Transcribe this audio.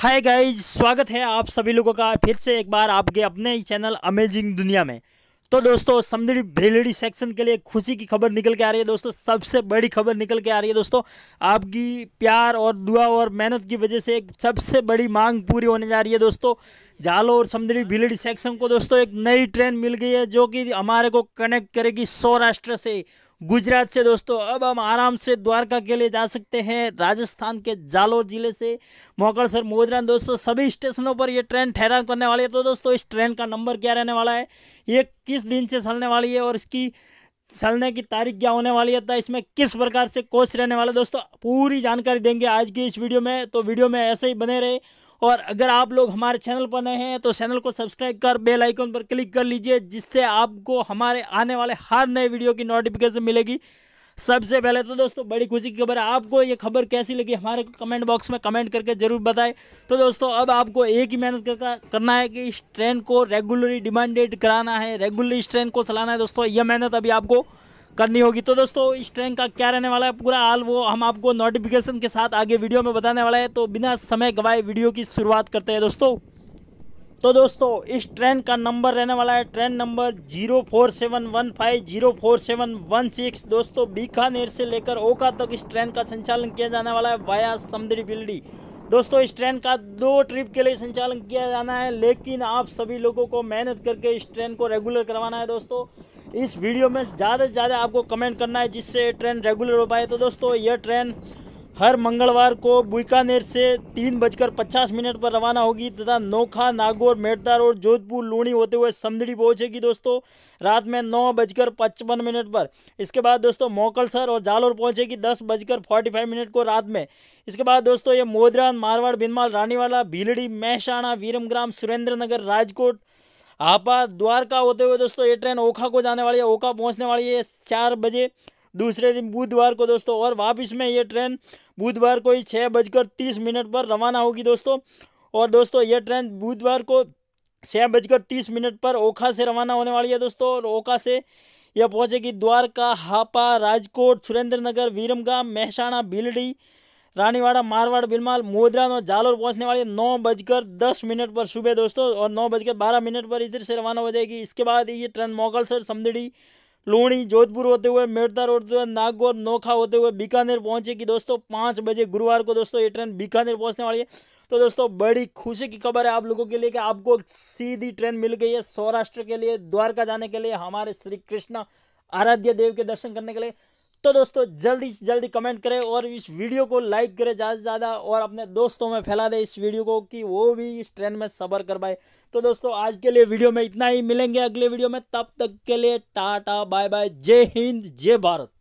hi guys स्वागत है आप सभी लोगों का फिर से एक बार आपके अपने चैनल अमेजिंग दुनिया में तो दोस्तों समदड़ी भेलड़ी सेक्शन के लिए खुशी की खबर निकल के आ रही है दोस्तों सबसे बड़ी खबर निकल के आ रही है दोस्तों आपकी प्यार और दुआ और मेहनत की वजह से एक सबसे बड़ी मांग पूरी होने जा रही है दोस्तों जालो और समृद्धि भेलड़ी सेक्शन को दोस्तों एक नई ट्रेन मिल गई है जो कि हमारे को कनेक्ट करेगी सौराष्ट्र से गुजरात से दोस्तों अब हम आराम से द्वारका के लिए जा सकते हैं राजस्थान के जालोर जिले से मोकड़सर मोदरा दोस्तों सभी स्टेशनों पर यह ट्रेन ठहरा करने वाली है तो दोस्तों इस ट्रेन का नंबर क्या रहने वाला है एक किस दिन से चलने वाली है और इसकी चलने की तारीख क्या होने वाली है तथा इसमें किस प्रकार से कोच रहने वाला है दोस्तों पूरी जानकारी देंगे आज की इस वीडियो में तो वीडियो में ऐसे ही बने रहे और अगर आप लोग हमारे चैनल पर नए हैं तो चैनल को सब्सक्राइब कर बेल आइकन पर क्लिक कर लीजिए जिससे आपको हमारे आने वाले हर नए वीडियो की नोटिफिकेशन मिलेगी सबसे पहले तो दोस्तों बड़ी खुशी की खबर आपको ये खबर कैसी लगी हमारे कमेंट बॉक्स में कमेंट करके जरूर बताएं तो दोस्तों अब आपको एक ही मेहनत करना है कि इस ट्रेन को रेगुलरली डिमांडेड कराना है रेगुलरली इस ट्रेन को चलाना है दोस्तों यह मेहनत अभी आपको करनी होगी तो दोस्तों इस ट्रेन का क्या रहने वाला है पूरा हाल वो हम आपको नोटिफिकेशन के साथ आगे वीडियो में बताने वाला है तो बिना समय गवाए वीडियो की शुरुआत करते हैं दोस्तों तो दोस्तों इस ट्रेन का नंबर रहने वाला है train number zero four seven one five zero four seven one six दोस्तों बीकानेर से लेकर ओखा तक इस ट्रेन का संचालन किया जाने वाला है वाया समी बिल्डी दोस्तों इस ट्रेन का दो ट्रिप के लिए संचालन किया जाना है लेकिन आप सभी लोगों को मेहनत करके इस ट्रेन को रेगुलर करवाना है दोस्तों इस वीडियो में ज़्यादा से ज़्यादा आपको कमेंट करना है जिससे ट्रेन रेगुलर हो पाए तो दोस्तों यह ट्रेन हर मंगलवार को बीकानेर से तीन बजकर पचास मिनट पर रवाना होगी तथा नोखा नागौर मेटदार और जोधपुर लूणी होते हुए समदड़ी पहुंचेगी दोस्तों रात में नौ बजकर पचपन मिनट पर इसके बाद दोस्तों मोकलसर और जालोर पहुंचेगी दस बजकर फोर्टी फाइव मिनट को रात में इसके बाद दोस्तों ये मोदरान मारवाड़ भिनमाल रानीवाला भीलड़ी महसाणा वीरमग्राम सुरेंद्रनगर राजकोट आपा द्वारका होते हुए दोस्तों ये ट्रेन ओखा को जाने वाली है ओखा पहुँचने वाली है चार बजे दूसरे दिन बुधवार को दोस्तों और वापस में ये ट्रेन बुधवार को ही छः बजकर तीस मिनट पर रवाना होगी दोस्तों और दोस्तों ये ट्रेन बुधवार को छः बजकर तीस मिनट पर ओखा से रवाना होने वाली है दोस्तों और ओखा से यह पहुँचेगी द्वारका हापा राजकोट सुरेंद्रनगर वीरमगाम महसाणा भीलडी रानीवाड़ा मारवाड़ बिलमाल मोदरा और जालोर पहुंचने वाली है नौ बजकर दस मिनट पर सुबह दोस्तों और नौ बजकर बारह मिनट पर इधर से रवाना हो जाएगी इसके बाद ये ट्रेन मोगलसर समदड़ी लूणी जोधपुर होते हुए रोड होते हुए नागौर नोखा होते हुए बीकानेर पहुंचेगी दोस्तों पाँच बजे गुरुवार को दोस्तों ये ट्रेन बीकानेर पहुंचने वाली है तो दोस्तों बड़ी खुशी की खबर है आप लोगों के लिए कि आपको सीधी ट्रेन मिल गई है सौराष्ट्र के लिए द्वारका जाने के लिए हमारे श्री कृष्ण आराध्य देव के दर्शन करने के लिए तो दोस्तों जल्दी से जल्दी कमेंट करें और इस वीडियो को लाइक करें ज़्यादा से ज़्यादा और अपने दोस्तों में फैला दें इस वीडियो को कि वो भी इस ट्रेन में सफ़र कर पाए तो दोस्तों आज के लिए वीडियो में इतना ही मिलेंगे अगले वीडियो में तब तक के लिए टाटा बाय बाय जय हिंद जय भारत